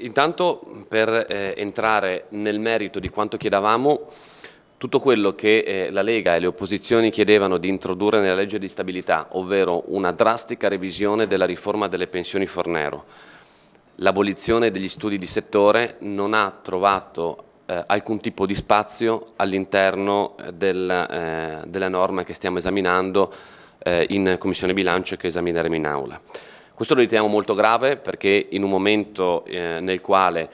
Intanto per eh, entrare nel merito di quanto chiedavamo, tutto quello che eh, la Lega e le opposizioni chiedevano di introdurre nella legge di stabilità, ovvero una drastica revisione della riforma delle pensioni Fornero, l'abolizione degli studi di settore non ha trovato eh, alcun tipo di spazio all'interno del, eh, della norma che stiamo esaminando eh, in Commissione Bilancio e che esamineremo in Aula. Questo lo riteniamo molto grave perché in un momento eh, nel quale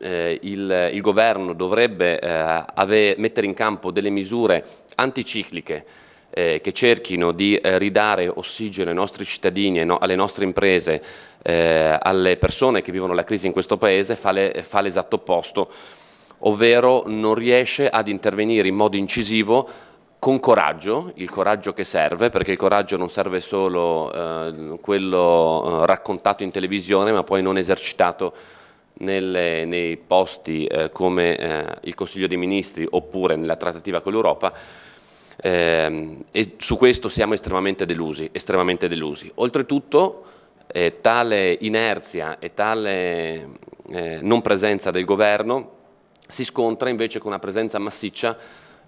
eh, il, il, governo dovrebbe eh, ave, mettere in campo delle misure anticicliche eh, che cerchino di eh, ridare ossigeno ai nostri cittadini, no, alle nostre imprese, eh, alle persone che vivono la crisi in questo Paese, fa, le, fa l'esatto opposto, ovvero non riesce ad intervenire in modo incisivo con coraggio, il coraggio che serve, perché il coraggio non serve solo eh, quello eh, raccontato in televisione, ma poi non esercitato nelle, nei posti eh, come eh, il Consiglio dei Ministri oppure nella trattativa con l'Europa. Ehm, e su questo siamo estremamente delusi, estremamente delusi. Oltretutto, eh, tale inerzia e tale eh, non presenza del governo si scontra invece con una presenza massiccia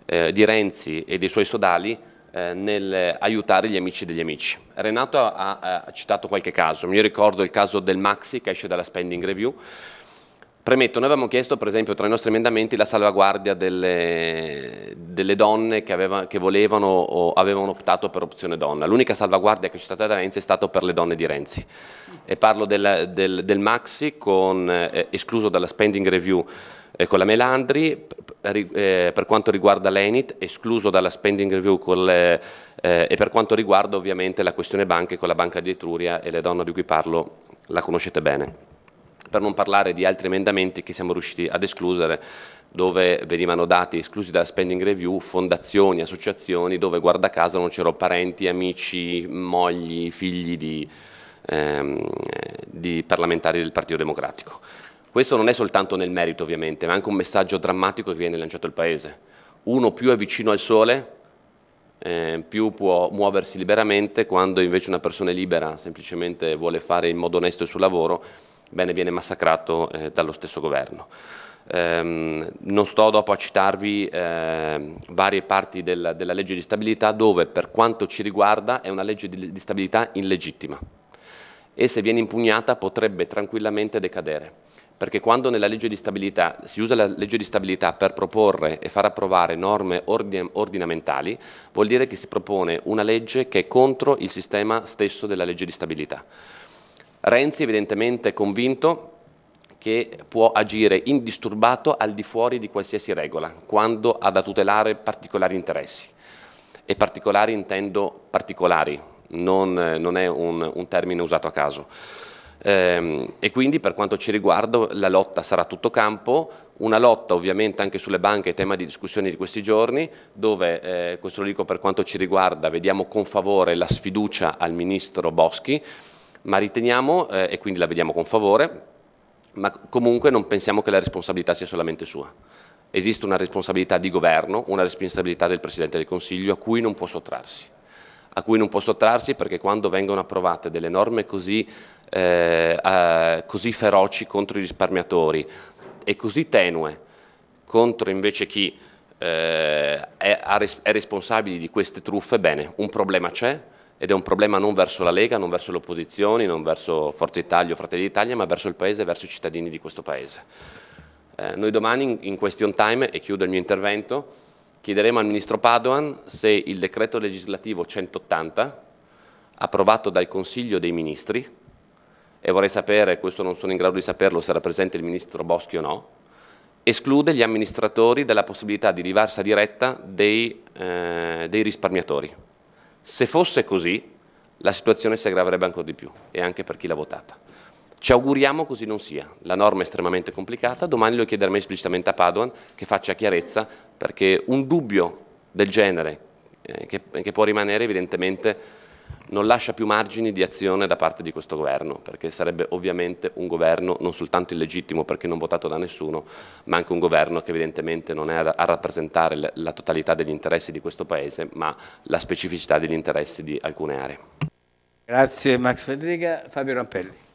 eh, di Renzi e dei suoi sodali eh, nel aiutare gli amici degli amici. Renato ha, ha, citato qualche caso, mi ricordo il caso del Maxi che esce dalla spending review. Premetto, noi avevamo chiesto per esempio tra i nostri emendamenti la salvaguardia delle, delle donne che, aveva, che, volevano o avevano optato per opzione donna. L'unica salvaguardia che è citata da Renzi è stata per le donne di Renzi. E parlo del, del, del Maxi con, eh, escluso dalla spending review eh, con la Melandri, eh, per quanto riguarda l'ENIT, escluso dalla spending review col, eh, e per quanto riguarda ovviamente la questione banche con la banca di Etruria e le donne di cui parlo la conoscete bene. Per non parlare di altri emendamenti che siamo riusciti ad escludere, dove venivano dati esclusi dalla spending review fondazioni, associazioni, dove guarda caso non c'erano parenti, amici, mogli, figli di, ehm, di parlamentari del Partito Democratico. Questo non è soltanto nel merito ovviamente, ma anche un messaggio drammatico che viene lanciato al Paese. Uno più è vicino al sole, eh, più può muoversi liberamente, quando invece una persona è libera, semplicemente vuole fare in modo onesto il suo lavoro, bene, viene massacrato eh, dallo stesso governo. Eh, non sto dopo a citarvi eh, varie parti del, della legge di stabilità dove per quanto ci riguarda è una legge di, di stabilità illegittima e se viene impugnata potrebbe tranquillamente decadere perché quando nella legge di stabilità si usa la legge di stabilità per proporre e far approvare norme ordinamentali, vuol dire che si propone una legge che è contro il sistema stesso della legge di stabilità. Renzi evidentemente è convinto che può agire indisturbato al di fuori di qualsiasi regola, quando ha da tutelare particolari interessi. E particolari intendo particolari, non, non è un, un termine usato a caso. Ehm, e quindi per quanto ci riguarda la lotta sarà tutto campo, una lotta ovviamente anche sulle banche, tema di discussione di questi giorni, dove, eh, questo lo dico per quanto ci riguarda, vediamo con favore la sfiducia al Ministro Boschi, ma riteniamo, eh, e quindi la vediamo con favore, ma comunque non pensiamo che la responsabilità sia solamente sua. Esiste una responsabilità di governo, una responsabilità del Presidente del Consiglio a cui non può sottrarsi a cui non può sottrarsi perché quando vengono approvate delle norme così, eh, eh, così feroci contro i risparmiatori e così tenue contro invece chi eh, è, è responsabile di queste truffe, bene, un problema c'è, ed è un problema non verso la Lega, non verso le opposizioni, non verso Forza Italia o Fratelli d'Italia, ma verso il Paese, e verso i cittadini di questo Paese. Eh, noi domani in question time, e chiudo il mio intervento, Chiederemo al Ministro Padoan se il decreto legislativo 180, approvato dal Consiglio dei Ministri, e vorrei sapere, questo non sono in grado di saperlo, se era presente il Ministro Boschi o no, esclude gli amministratori dalla possibilità di rivarsa diretta dei, eh, dei risparmiatori. Se fosse così, la situazione si aggraverebbe ancora di più, e anche per chi l'ha votata. Ci auguriamo così non sia, la norma è estremamente complicata, domani lo chiederemo esplicitamente a Padoan che faccia chiarezza perché un dubbio del genere eh, che, che, può rimanere evidentemente non lascia più margini di azione da parte di questo governo, perché sarebbe ovviamente un governo non soltanto illegittimo perché non votato da nessuno, ma anche un governo che evidentemente non è a rappresentare la totalità degli interessi di questo Paese, ma la specificità degli interessi di alcune aree. Grazie Max Federica, Fabio Rampelli.